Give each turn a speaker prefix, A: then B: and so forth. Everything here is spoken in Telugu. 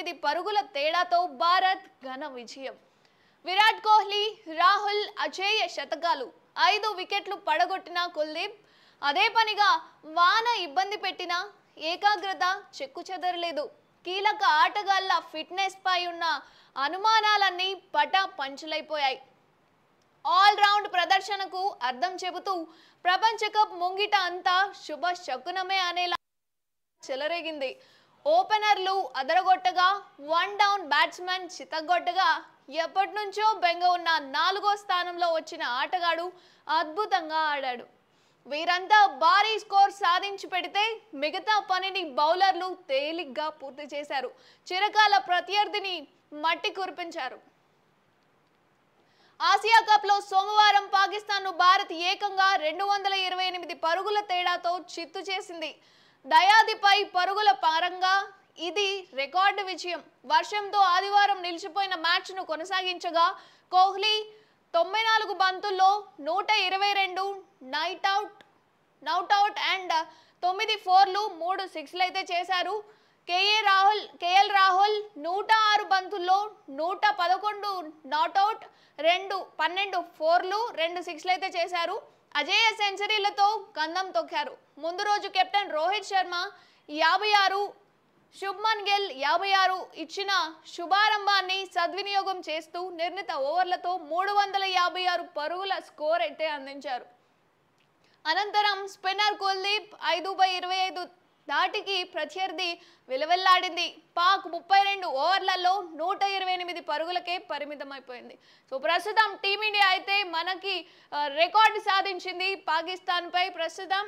A: ఎనిమిది పరుగుల తేడాతో భారత్ ఘన విజయం విరాట్ కోహ్లీ రాహుల్ అజేయ శతకాలు ఐదు వికెట్లు పడగొట్టిన కుల్దీప్ అదే పనిగా వాన ఇబ్బంది పెట్టిన ఏకాగ్రత చెక్కు చెదరలేదు కీలక ఆటగాళ్ల ఫిట్నెస్ పై ఉన్న అనుమానాలన్నీ పట పంచులైపోయాయి ఆల్రౌండ్ ప్రదర్శనకు అర్థం చెబుతూ ప్రపంచ కప్ ముంగిట అంతా శుభ శకునమే అనేలా చెలరేగింది ఓపెనర్లు అదరగొట్టగా వన్ డౌన్ బ్యాట్స్మెన్ చితగొట్టగా ఎప్పటి నుంచో బెంగ ఉన్న నాలుగో స్థానంలో వచ్చిన ఆటగాడు అద్భుతంగా ఆడాడు వీరంతా భారీ స్కోర్ సాధించి పెడితే మిగతా పనిని బౌలర్లు తేలిగ్గా పూర్తి చేశారు చిరకాల ప్రత్యర్థిని మట్టి కురిపించారు ఆసియా కప్లో సోమవారం పాకిస్తాన్ను భారత్ ఏకంగా రెండు వందల ఇరవై ఎనిమిది పరుగుల తేడాతో చిత్తు చేసింది దయాదిపై పరుగుల పరంగా ఇది రికార్డు విజయం వర్షంతో ఆదివారం నిలిచిపోయిన మ్యాచ్ను కొనసాగించగా కోహ్లీ తొంభై నాలుగు బంతుల్లో నూట ఇరవై రెండు not out not out and తొమ్మిది ఫోర్లు మూడు సిక్స్లు అయితే చేశారు కేఏ రాహుల్ కేఎల్ రాహుల్ నూట ఆరు బంతుల్లో నూట పదకొండు నాట్అవుట్ రెండు పన్నెండు ఫోర్లు రెండు సిక్స్లు అయితే చేశారు అజేయ సెంచరీలతో గంధం తొక్కారు ముందు రోజు కెప్టెన్ రోహిత్ శర్మ యాభై ఆరు శుభ్మన్ గిల్ యాభై ఆరు ఇచ్చిన శుభారంభాన్ని సద్వినియోగం చేస్తూ నిర్ణీత ఓవర్లతో మూడు వందల యాభై ఆరు పరుగుల స్కోర్ అయితే అందించారు అనంతరం స్పిన్నర్ కుల్దీప్ ఐదు బై ఇరవై ఐదు ధాటికి ప్రత్యర్థి విలువెల్లాడింది పాక్ ముప్పై రెండు ఓవర్లలో నూట ఇరవై ఎనిమిది పరుగులకే పరిమితమైపోయింది సో ప్రస్తుతం టీమిండియా అయితే మనకి రికార్డు సాధించింది పాకిస్తాన్పై ప్రస్తుతం